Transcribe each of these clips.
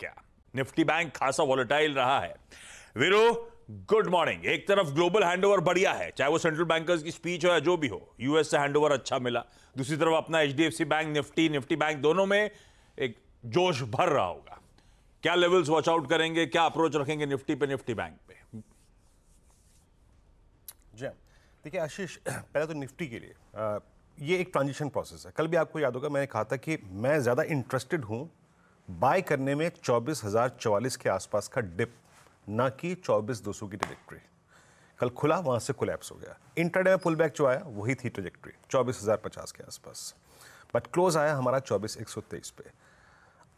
क्या Nifty bank खासा volatile रहा है वीरू गुड मॉर्निंग एक तरफ ग्लोबल हैंडओवर बढ़िया है चाहे वो सेंट्रल बैंकर्स की स्पीच हो या जो भी हो यूएस से हैंडओवर अच्छा मिला दूसरी तरफ अपना H bank Nifty Nifty bank दोनों में एक जोश भर रहा होगा क्या लेवल्स वॉच आउट करेंगे क्या अप्रोच रखेंगे निफ्टी पे निफ्टी बैंक पे जय देखिए आशीष पहले तो निफ्टी के लिए आ, ये एक ट्रांजिशन प्रोसेस है कल भी आपको याद होगा मैंने कहा था कि मैं ज़्यादा इंटरेस्टेड हूँ बाय करने में चौबीस हज़ार चौवालीस के आसपास का डिप ना कि चौबीस दो सौ की ट्रजेक्ट्री कल खुला वहां से कोलैप्स हो गया इंटरडे में पुल बैक जो आया वही थी ट्रेजेक्ट्री चौबीस हज़ार पचास के आसपास बट क्लोज आया हमारा चौबीस एक सौ तेईस पे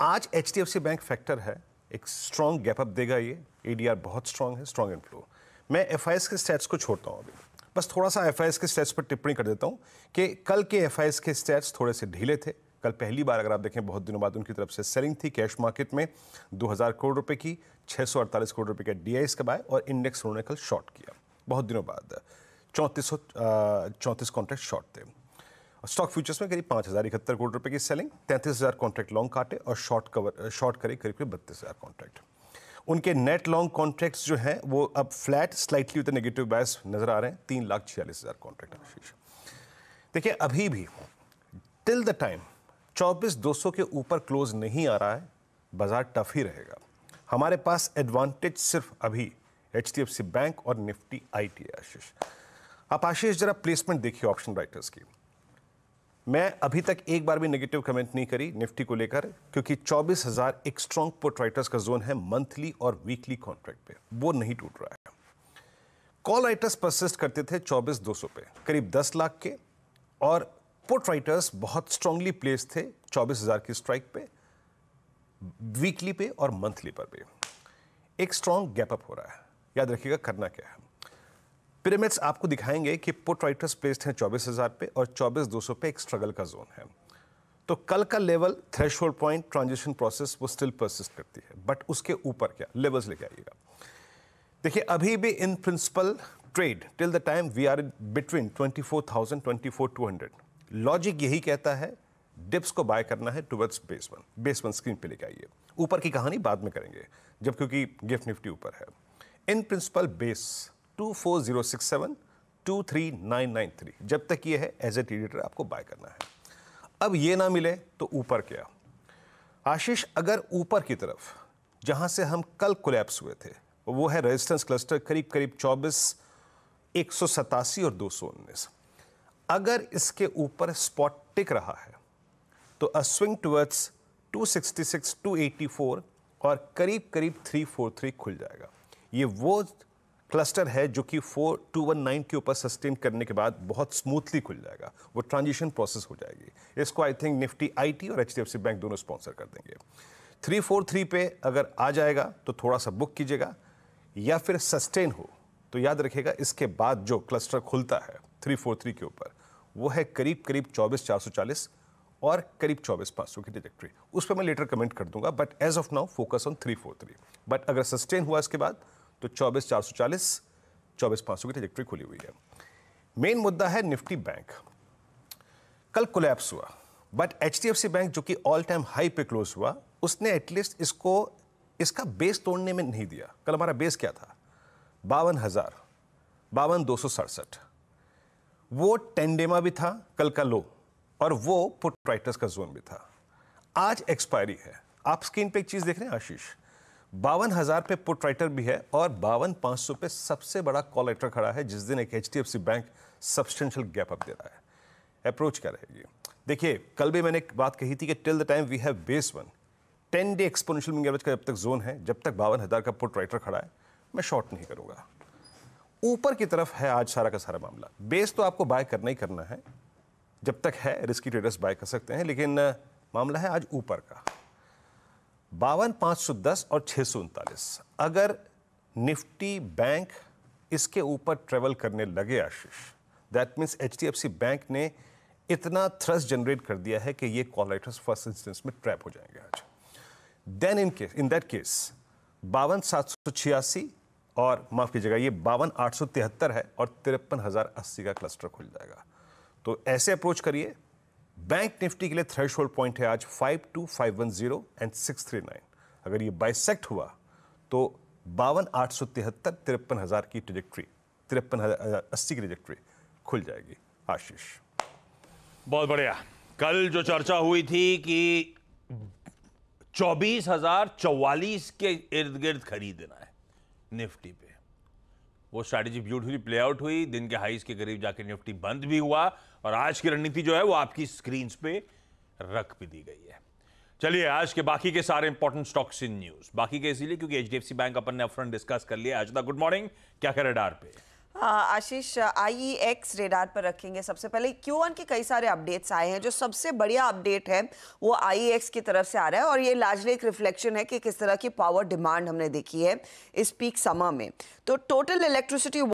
आज H D F C bank factor है एक स्ट्रॉन्ग गैप अप देगा ये ए डी आर बहुत स्ट्रॉन्ग है स्ट्रॉन्ग इनफ्लो मैं एफ आई एस के स्टेट्स को छोड़ता हूँ अभी बस थोड़ा सा एफ आई एस के स्टेट्स पर टिप्पणी कर देता हूँ कि कल के एफ आई एस के स्टेट्स थोड़े से ढीले थे कल पहली बार अगर आप देखें बहुत दिनों बाद उनकी तरफ से सेलिंग थी कैश मार्केट में 2000 करोड़ रुपए की 648 करोड़ रुपए का डीआईएस बाय और इंडेक्स उन्होंने कल शॉर्ट किया बहुत दिनों बाद चौंतीस चौंतीस कॉन्ट्रैक्ट शॉर्ट थे स्टॉक फ्यूचर्स में करीब पाँच हज़ार इकहत्तर करोड़ रुपए की सेलिंग तैंतीस हज़ार कॉन्ट्रैक्ट लॉन्ग काटे और शॉर्ट कवर शॉर्ट करे करीब करीब बत्तीस हज़ार कॉन्ट्रैक्ट उनके नेट लॉन्ग कॉन्ट्रैक्ट्स जो हैं वो अब flat slightly with negative bias नज़र आ रहे हैं तीन लाख छियालीस हज़ार कॉन्ट्रैक्ट आशीष देखिए अभी भी टिल द टाइम चौबीस दो सौ के ऊपर क्लोज नहीं आ रहा है बाजार टफ ही रहेगा हमारे पास एडवांटेज सिर्फ अभी H D F C bank और निफ्टी आई टी आशीष आप आशीष जरा प्लेसमेंट देखिए ऑप्शन राइटर्स की मैं अभी तक एक बार भी नेगेटिव कमेंट नहीं करी निफ्टी को लेकर क्योंकि चौबीस हज़ार एक स्ट्रॉन्ग पुट राइटर्स का जोन है मंथली और वीकली कॉन्ट्रैक्ट पे वो नहीं टूट रहा है कॉल राइटर्स परसिस्ट करते थे चौबीस दो सौ पे करीब दस लाख के और पोर्ट राइटर्स बहुत स्ट्रांगली प्लेस थे 24,000 की स्ट्राइक पे वीकली पे और मंथली पर भी एक स्ट्रांग गैप अप हो रहा है याद रखिएगा करना क्या है पिरामिड्स आपको दिखाएंगे कि पोर्ट राइटर्स प्लेस्ड हैं 24,000 पे और 24,200 पे एक स्ट्रगल का जोन है तो कल का level thresh point transition process वो स्टिल परसिस्ट करती है बट उसके ऊपर क्या लेवल्स लेके आइएगा देखिए अभी भी in principle trade till the time we are between twenty twenty four four thousand two hundred logic यही कहता है डिप्स को बाय करना है towards base one base one screen पे लेके आइए ऊपर की कहानी बाद में करेंगे जब क्योंकि गिफ्ट निफ्टी ऊपर है in principle base two four zero six seven two three nine nine three जब तक ये है एज ए टीडिटर आपको बाय करना है अब ये ना मिले तो ऊपर क्या आशीष अगर ऊपर की तरफ जहाँ से हम कल कोलैप्स हुए थे वो है रेजिस्टेंस क्लस्टर करीब करीब चौबीस एक सौ सतासी और दो सौ उन्नीस अगर इसके ऊपर स्पॉट टिक रहा है तो अस्विंग टूवर्ड्स 266, 284 और करीब करीब 343 खुल जाएगा ये वो क्लस्टर है जो कि 4219 के ऊपर सस्टेन करने के बाद बहुत स्मूथली खुल जाएगा वो ट्रांजिशन प्रोसेस हो जाएगी इसको आई थिंक निफ्टी आईटी और एच बैंक दोनों स्पॉन्सर कर देंगे 343 पे अगर आ जाएगा तो थोड़ा सा बुक कीजिएगा या फिर सस्टेन हो तो याद रखिएगा इसके बाद जो क्लस्टर खुलता है 343 के ऊपर वो है करीब करीब चौबीस चार सौ चालीस और करीब चौबीस पाँच सौ की डिजेक्ट्री उस पर मैं लेटर कमेंट कर दूंगा but as of now focus on three four three but अगर सस्टेन हुआ इसके बाद तो चौबीस चार सौ चालीस चौबीस पाँच सौ की डिजेक्ट्री खुली हुई है मेन मुद्दा है निफ्टी बैंक कल कोलैप्स हुआ बट एच बैंक जो कि ऑल टाइम हाई पे क्लोज हुआ उसने एटलीस्ट इसको इसका बेस तोड़ने में नहीं दिया कल हमारा बेस क्या था बावन हज़ार बावन दो सौ सड़सठ वो टेंडेमा भी था कल का लो और वो पोट्राइटस का जोन भी था आज एक्सपायरी है आप स्क्रीन पे एक चीज़ देख रहे हैं आशीष बावन हज़ार पे पुट राइटर भी है और बावन पाँच सौ पे सबसे बड़ा कॉल राइटर खड़ा है जिस दिन एक H D F C bank substantial gap up दे रहा है अप्रोच क्या रहेगी देखिए कल भी मैंने एक बात कही थी कि till the time we have base one ten day exponential moving average का जब तक जोन है जब तक बावन हज़ार का पुट राइटर खड़ा है मैं शॉर्ट नहीं करूंगा ऊपर की तरफ है आज सारा का सारा मामला बेस तो आपको बाय करना ही करना है जब तक है रिस्की ट्रेडर्स बाय कर सकते हैं लेकिन मामला है आज ऊपर का बावन पांच सौ दस और छह सौ उनतालीस अगर निफ्टी बैंक इसके ऊपर ट्रेवल करने लगे Ashish that means H D F C bank ने इतना थ्रस्ट जनरेट कर दिया है कि ये कॉल राइटर्स फर्स्ट इंस्टेंस में ट्रैप हो जाएंगे आज then in case in that case बावन सात सौ छियासी और माफ़ कीजिएगा ये बावन आठ सौ तिहत्तर है और तिरपन हज़ार अस्सी का क्लस्टर खुल जाएगा तो ऐसे अप्रोच करिए बैंक निफ्टी के लिए थ्रेश पॉइंट है आज five two five one zero and six three nine अगर ये बाइसेक्ट हुआ तो बावन आठ सौ तिहत्तर तिरपन हज़ार की ट्रिजेक्ट्री तिरपन हज़ार अस्सी की ट्रिजेक्ट्री खुल जाएगी आशीष बहुत बढ़िया कल जो चर्चा हुई थी कि चौबीस हज़ार चौवालीस के इर्द गिर्द खरीदना है निफ्टी पे वो स्ट्रैटेजी ब्यूटीफुली प्ले आउट हुई दिन के हाइस के करीब जाके निफ्टी बंद भी हुआ और आज की रणनीति जो है वो आपकी स्क्रीन पे रख भी दी गई है चलिए आज के बाकी के सारे इंपॉर्टेंट स्टॉक्स इन न्यूज बाकी के इसीलिए क्योंकि एच बैंक अपन ने अपफ्रंट डिस्कस कर लिया आज गुड मॉर्निंग क्या करे डार पे हाँ, आशीष आई एक्स रेडार पर रखेंगे सबसे पहले क्यू के कई सारे अपडेट्स आए हैं जो सबसे बढ़िया अपडेट है वो आई एक्स e की तरफ से आ रहा है और ये लार्जली एक रिफ्लेक्शन है कि किस तरह की पावर डिमांड हमने देखी है इस पीक समय में तो टोटल इलेक्ट्रिसिटी